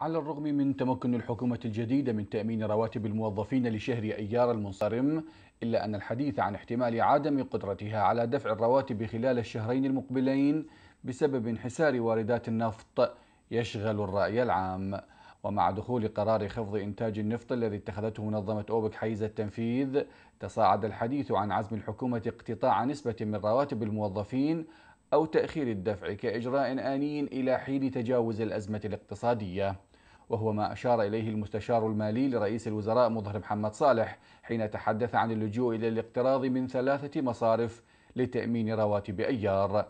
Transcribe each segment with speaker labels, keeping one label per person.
Speaker 1: على الرغم من تمكن الحكومة الجديدة من تأمين رواتب الموظفين لشهر أيار المنصرم إلا أن الحديث عن احتمال عدم قدرتها على دفع الرواتب خلال الشهرين المقبلين بسبب انحسار واردات النفط يشغل الرأي العام ومع دخول قرار خفض إنتاج النفط الذي اتخذته منظمة أوبك حيز التنفيذ تصاعد الحديث عن عزم الحكومة اقتطاع نسبة من رواتب الموظفين أو تأخير الدفع كإجراء آني إلى حين تجاوز الأزمة الاقتصادية وهو ما أشار إليه المستشار المالي لرئيس الوزراء مظهر محمد صالح حين تحدث عن اللجوء إلى الاقتراض من ثلاثة مصارف لتأمين رواتب أيار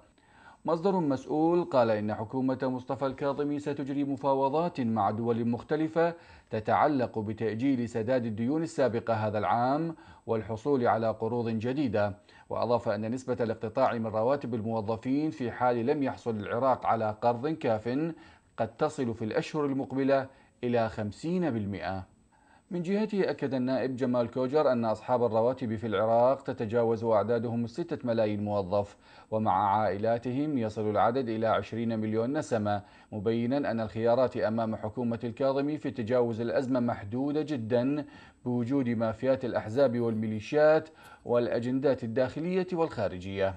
Speaker 1: مصدر مسؤول قال إن حكومة مصطفى الكاظمي ستجري مفاوضات مع دول مختلفة تتعلق بتأجيل سداد الديون السابقة هذا العام والحصول على قروض جديدة وأضاف أن نسبة الاقتطاع من رواتب الموظفين في حال لم يحصل العراق على قرض كاف قد تصل في الأشهر المقبلة إلى 50%. من جهته أكد النائب جمال كوجر أن أصحاب الرواتب في العراق تتجاوز أعدادهم الستة ملايين موظف ومع عائلاتهم يصل العدد إلى 20 مليون نسمة مبينا أن الخيارات أمام حكومة الكاظمي في تجاوز الأزمة محدودة جدا بوجود مافيات الأحزاب والميليشيات والأجندات الداخلية والخارجية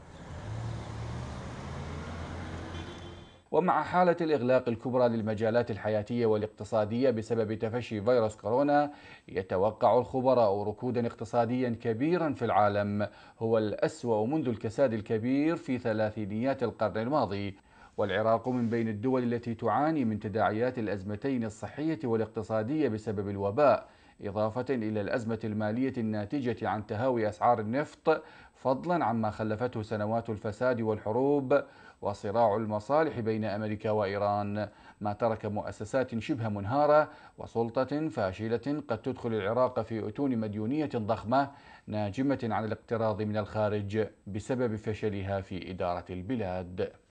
Speaker 1: ومع حالة الإغلاق الكبرى للمجالات الحياتية والاقتصادية بسبب تفشي فيروس كورونا يتوقع الخبراء ركودا اقتصاديا كبيرا في العالم هو الأسوأ منذ الكساد الكبير في ثلاثينيات القرن الماضي والعراق من بين الدول التي تعاني من تداعيات الأزمتين الصحية والاقتصادية بسبب الوباء إضافة إلى الأزمة المالية الناتجة عن تهاوي أسعار النفط فضلا عما خلفته سنوات الفساد والحروب وصراع المصالح بين أمريكا وإيران ما ترك مؤسسات شبه منهارة وسلطة فاشلة قد تدخل العراق في أتون مديونية ضخمة ناجمة عن الاقتراض من الخارج بسبب فشلها في إدارة البلاد